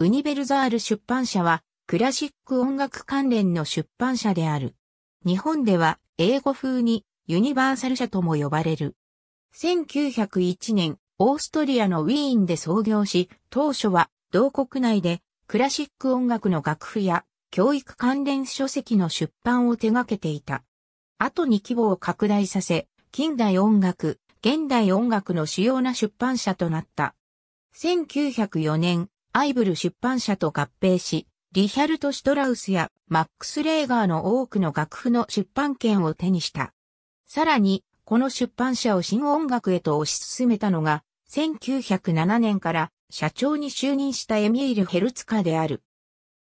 ウニベルザール出版社は、クラシック音楽関連の出版社である。日本では、英語風に、ユニバーサル社とも呼ばれる。1901年、オーストリアのウィーンで創業し、当初は、同国内で、クラシック音楽の楽譜や、教育関連書籍の出版を手掛けていた。後に規模を拡大させ、近代音楽、現代音楽の主要な出版社となった。1904年、アイブル出版社と合併し、リヒャルト・シュトラウスやマックス・レーガーの多くの楽譜の出版権を手にした。さらに、この出版社を新音楽へと推し進めたのが、1907年から社長に就任したエミール・ヘルツカである。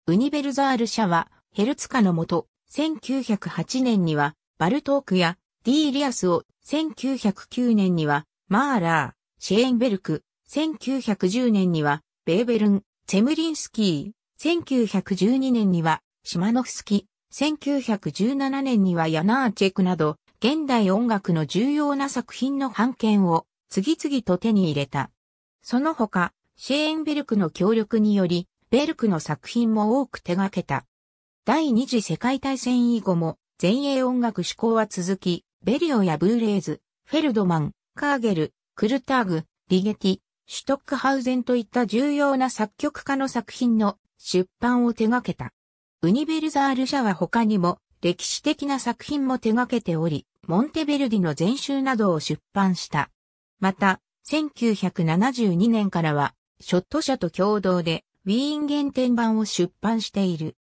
ウニベルザール社は、ヘルツカのもと、1908年には、バルトークやデー・リアスを、1909年には、マーラー、シェーンベルク、1910年には、ベーベルン、チェムリンスキー、1912年には、シマノフスキ、1917年にはヤナーチェクなど、現代音楽の重要な作品の版権を次々と手に入れた。その他、シェーンベルクの協力により、ベルクの作品も多く手掛けた。第二次世界大戦以後も、前衛音楽志向は続き、ベリオやブーレーズ、フェルドマン、カーゲル、クルターグ、リゲティ、シュトックハウゼンといった重要な作曲家の作品の出版を手掛けた。ウニベルザール社は他にも歴史的な作品も手掛けており、モンテベルディの全集などを出版した。また、1972年からは、ショット社と共同で、ウィーン原点版を出版している。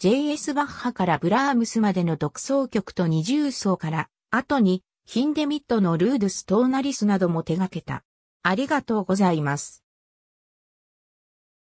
J.S. バッハからブラームスまでの独奏曲と二重奏から、後に、ヒンデミットのルードス・トーナリスなども手掛けた。ありがとうございます。